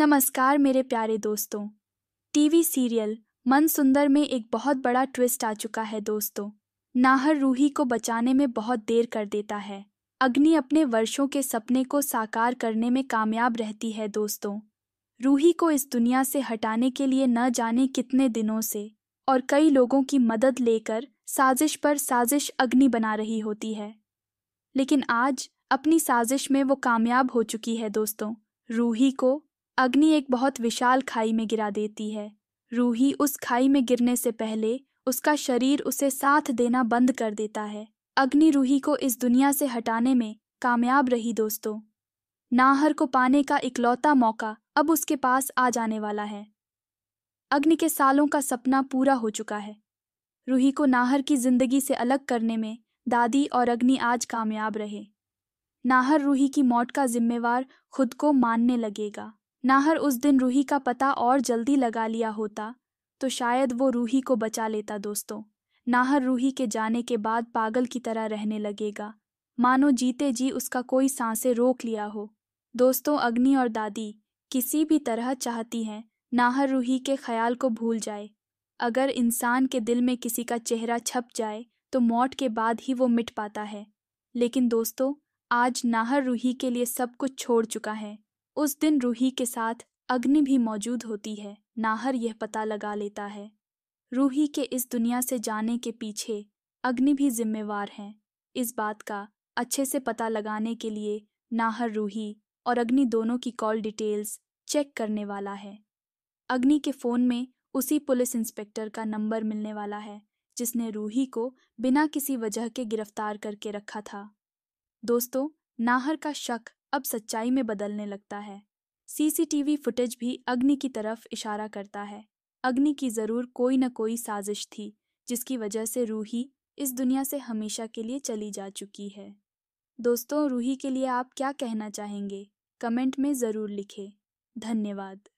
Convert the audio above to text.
नमस्कार मेरे प्यारे दोस्तों टीवी सीरियल मन सुंदर में एक बहुत बड़ा ट्विस्ट आ चुका है दोस्तों नाहर रूही को बचाने में बहुत देर कर देता है अग्नि अपने वर्षों के सपने को साकार करने में कामयाब रहती है दोस्तों रूही को इस दुनिया से हटाने के लिए न जाने कितने दिनों से और कई लोगों की मदद लेकर साजिश पर साजिश अग्नि बना रही होती है लेकिन आज अपनी साजिश में वो कामयाब हो चुकी है दोस्तों रूही को अग्नि एक बहुत विशाल खाई में गिरा देती है रूही उस खाई में गिरने से पहले उसका शरीर उसे साथ देना बंद कर देता है अग्नि रूही को इस दुनिया से हटाने में कामयाब रही दोस्तों नाहर को पाने का इकलौता मौका अब उसके पास आ जाने वाला है अग्नि के सालों का सपना पूरा हो चुका है रूही को नाहर की जिंदगी से अलग करने में दादी और अग्नि आज कामयाब रहे नाहर रूही की मौत का जिम्मेवार खुद को मानने लगेगा नाहर उस दिन रूही का पता और जल्दी लगा लिया होता तो शायद वो रूही को बचा लेता दोस्तों नाहर रूही के जाने के बाद पागल की तरह रहने लगेगा मानो जीते जी उसका कोई सांसे रोक लिया हो दोस्तों अग्नि और दादी किसी भी तरह चाहती हैं नाहर रूही के ख्याल को भूल जाए अगर इंसान के दिल में किसी का चेहरा छप जाए तो मौत के बाद ही वो मिट पाता है लेकिन दोस्तों आज नाहर रूही के लिए सब कुछ छोड़ चुका है उस दिन रूही के साथ अग्नि भी मौजूद होती है नाहर यह पता लगा लेता है रूही के इस दुनिया से जाने के पीछे अग्नि भी जिम्मेवार हैं इस बात का अच्छे से पता लगाने के लिए नाहर रूही और अग्नि दोनों की कॉल डिटेल्स चेक करने वाला है अग्नि के फ़ोन में उसी पुलिस इंस्पेक्टर का नंबर मिलने वाला है जिसने रूही को बिना किसी वजह के गिरफ्तार करके रखा था दोस्तों नाहर का शक अब सच्चाई में बदलने लगता है सीसीटीवी फुटेज भी अग्नि की तरफ इशारा करता है अग्नि की ज़रूर कोई न कोई साजिश थी जिसकी वजह से रूही इस दुनिया से हमेशा के लिए चली जा चुकी है दोस्तों रूही के लिए आप क्या कहना चाहेंगे कमेंट में ज़रूर लिखें धन्यवाद